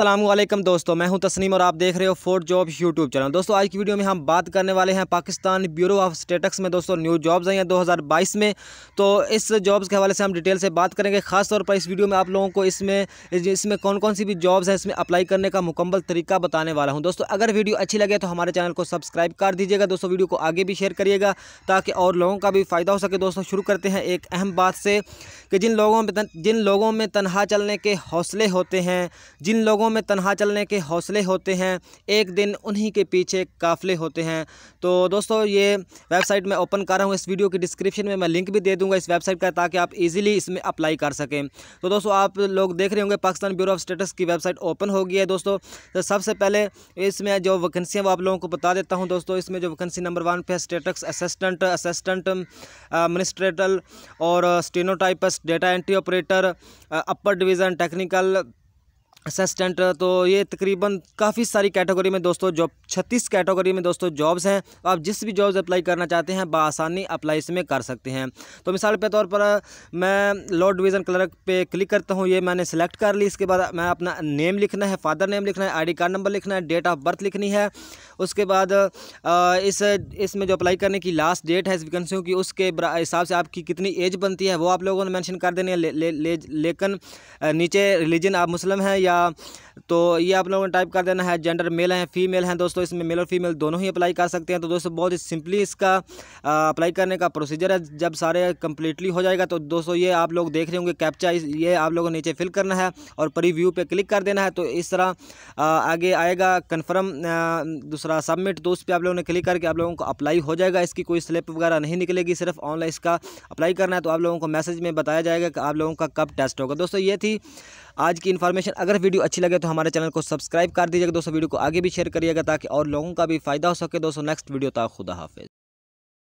असलम दोस्तों मैं हूं तस्नीम और आप देख रहे हो फोर्ट जॉब्स यूट्यूब चैनल दोस्तों आज की वीडियो में हम बात करने वाले हैं पाकिस्तान ब्यूरो ऑफ स्टेटक्स में दोस्तों न्यू जॉब्स आई हैं 2022 में तो इस जॉब्स के हवाले से हम डिटेल से बात करेंगे खास तौर पर इस वीडियो में आप लोगों को इसमें इसमें कौन कौन सी भी जॉब्स हैं इसमें अप्लाई करने का मुकम्मल तरीका बताने वाला हूँ दोस्तों अगर वीडियो अच्छी लगे तो हमारे चैनल को सब्सक्राइब कर दीजिएगा दोस्तों वीडियो को आगे भी शेयर करिएगा ताकि और लोगों का भी फ़ायदा हो सके दोस्तों शुरू करते हैं एक अहम बात से कि जिन लोगों में जिन लोगों में तनहा चलने के हौसले होते हैं जिन लोगों में तनहा चलने के हौसले होते हैं एक दिन उन्हीं के पीछे काफ़िले होते हैं तो दोस्तों ये वेबसाइट मैं ओपन कर रहा हूँ इस वीडियो की डिस्क्रिप्शन में मैं लिंक भी दे दूँगा इस वेबसाइट का ताकि आप इजीली इसमें अप्लाई कर सकें तो दोस्तों आप लोग देख रहे होंगे पाकिस्तान ब्यूरो ऑफ स्टेटस की वेबसाइट ओपन हो गई है दोस्तों तो सबसे पहले इसमें जो वैकेंसियाँ वो आप लोगों को बता देता हूँ दोस्तों इसमें जो वैकेंसी नंबर वन पे स्टेटस असिस्टेंट असिस्टेंट एडमिनिस्ट्रेटर और stenotypist data entry operator upper division technical assistant तो ये तकरीबन काफ़ी सारी कैटेगरी में दोस्तों जॉब छत्तीस कैटेगरी में दोस्तों जॉब्स हैं आप जिस भी जॉब्स अप्लाई करना चाहते हैं बसानी अप्लाई इसमें कर सकते हैं तो मिसाल के तौर पर मैं लॉ डिवीज़न क्लर्क पे क्लिक करता हूँ ये मैंने सेलेक्ट कर ली इसके बाद मैं अपना नेम लिखना है फादर नेम लिखना है आई कार्ड नंबर लिखना है डेट ऑफ बर्थ लिखनी है उसके बाद इस इसमें जो अप्लाई करने की लास्ट डेट है इस वैकेंसियों की उसके हिसाब से आपकी कितनी एज बनती है वो आप लोगों ने मैंशन कर देनी है लेकिन नीचे रिलीजन आप मुस्लिम हैं या या तो ये आप लोगों ने टाइप कर देना है जेंडर मेल है फीमेल हैं दोस्तों इसमें मेल और फीमेल दोनों ही अप्लाई कर सकते हैं तो दोस्तों बहुत ही सिंपली इसका अप्लाई करने का प्रोसीजर है जब सारे कम्प्लीटली हो जाएगा तो दोस्तों ये आप लोग देख रहे होंगे कैप्चा ये आप लोगों नीचे फिल करना है और प्रीव्यू पे क्लिक कर देना है तो इस तरह आगे आएगा कन्फर्म दूसरा सबमिट तो उस पर आप लोगों ने क्लिक करके आप लोगों को अप्लाई हो जाएगा इसकी कोई स्लिप वगैरह नहीं निकलेगी सिर्फ ऑनलाइन इसका अप्लाई करना है तो आप लोगों को मैसेज में बताया जाएगा कि आप लोगों का कब टेस्ट होगा दोस्तों ये थी आज की इन्फॉर्मेशन अगर वीडियो अच्छी लगे तो हमारे चैनल को सब्सक्राइब कर दीजिएगा दोस्तों वीडियो को आगे भी शेयर करिएगा ताकि और लोगों का भी फायदा हो सके दोस्तों नेक्स्ट वीडियो तक खुदा हाफिज़